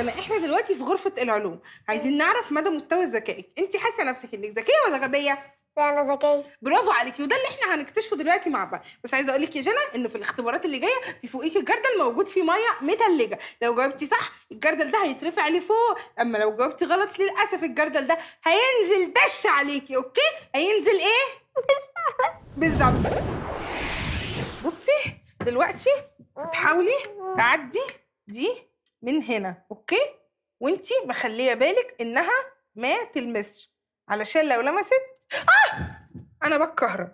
الترجمه احنا دلوقتي في غرفه العلوم عايزين نعرف مدى مستوى ذكائك انت حاسه نفسك انك ذكيه ولا غبيه لا انا ذكيه برافو عليكي وده اللي احنا هنكتشفه دلوقتي مع بعض بس عايزه اقول لك يا جنى ان في الاختبارات اللي جايه في فوقيكي الجردل موجود فيه ميه متلجه لو جاوبتي صح الجردل ده هيترفع لفوق اما لو جاوبتي غلط للاسف الجردل ده هينزل دش عليكي اوكي هينزل ايه بالظبط بصي دلوقتي تحاولي تعدي دي من هنا اوكي وانت مخليه بالك انها ما تلمسش علشان لو لمست آه! انا بتكهرب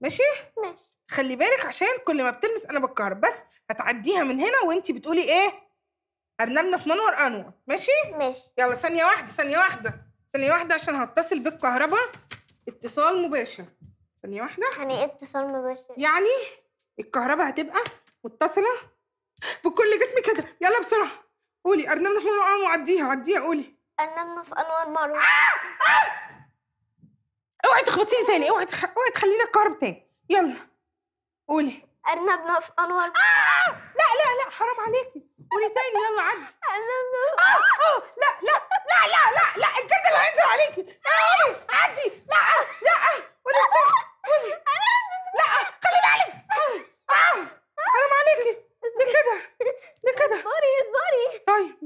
ماشي ماشي خلي بالك عشان كل ما بتلمس انا بتكهرب بس هتعديها من هنا وانت بتقولي ايه ارنبنا في منور انور ماشي ماشي يلا ثانيه واحده ثانيه واحده ثانيه واحده عشان هتصل بالكهرباء اتصال مباشر ثانيه واحده يعني ايه اتصال مباشر يعني الكهرباء هتبقى متصله بكل جسمي كده يلا بسرعه قولي ارنبنا في انواع وعديها عديها قولي ارنبنا في أنوار معروف آه! آه! اوعي تخبطيني تاني اوعي تخ... اوعي تخلينا اتكهرب تاني يلا قولي ارنبنا في انوار آه! لا لا لا حرام عليكي قولي تاني يلا عدي ارنبنا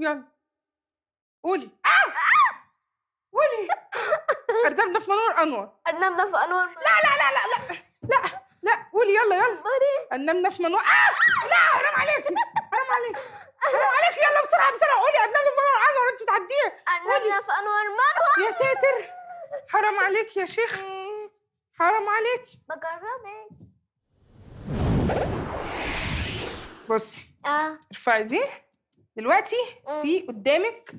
يلا قولي قولي أردمنا في منور أنور أردمنا في أنور لا لا لا لا لا لا لا قولي يلا يلا أردمنا في منور آه لا حرام عليكي حرام عليكي حرام عليكي يلا بسرعة بسرعة قولي أردمنا في منور أنور أنت بتعديها أردمنا في أنور منور يا ساتر حرام عليك يا شيخ إيه. حرام عليك بجربك بصي اه ارفعي دي دلوقتي في قدامك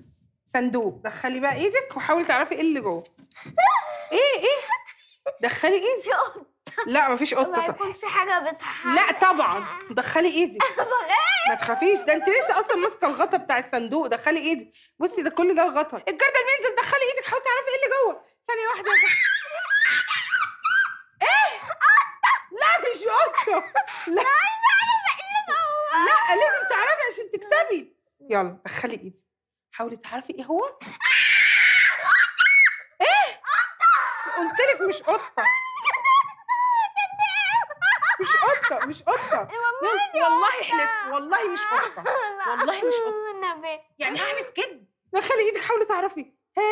صندوق دخلي بقى ايدك وحاولي تعرفي ايه اللي جوه ايه ايه دخلي ايدك لا مفيش قطه ما يكون في حاجه بتحرك لا طبعا دخلي ايدك ما تخافيش ده انت لسه اصلا ماسكه الغطا بتاع الصندوق دخلي ايدك بصي ده كل ده الغطا الجردل بينزل دخلي ايدك حاولي تعرفي ايه اللي جوه ثانيه واحده ايه قطه لا مش قطه لا عايزه اعرف ايه اللي جوه لا لازم تعرفي عشان تكسبي يلا دخلي ايدي حاولي تعرفي ايه هو ايه قلت لك مش قطه مش قطه مش قطه إيه، والله حلف والله مش قطه والله مش قطه يعني هحلف كده دخلي ايدك حاولي تعرفي ها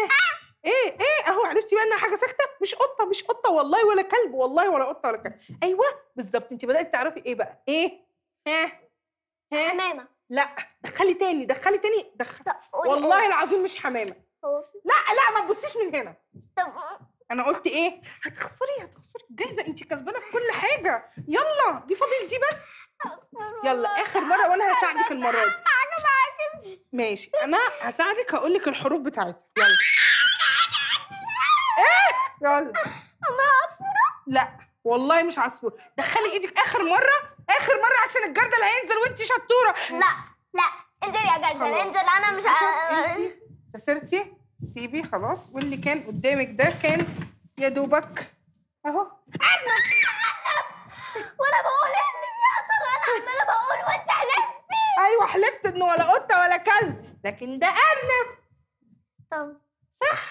ايه ايه اهو عرفتي بقى انها حاجه ساكته مش قطه مش قطه والله ولا كلب والله ولا قطه ولا كلب ايوه بالظبط انت بدات تعرفي ايه بقى ايه ها حمامه لا دخلي تاني دخلي تاني دخلي والله العظيم مش حمامه لا لا ما تبصيش من هنا طب انا قلت ايه هتخسري هتخسري جايزه انت كسبانه في كل حاجه يلا دي فاضل دي بس يلا اخر مره وانا هساعدك المره دي ماشي انا هساعدك هقول لك الحروف بتاعتها يلا ايه يلا ما عصفوره لا والله مش عصفوره دخلي ايدك اخر مره اخر مره عشان الجردل هينزل وانت شطوره لا لا انزل يا جردل انزل انا مش انت خسرتي سيبي خلاص واللي كان قدامك ده كان يا دوبك اهو ارنب ولا بقول ايه اللي بيحصل وانا انا بقول وانت حلفتي ايوه حلفت انه ولا قطه ولا كلب لكن ده ارنب طب صح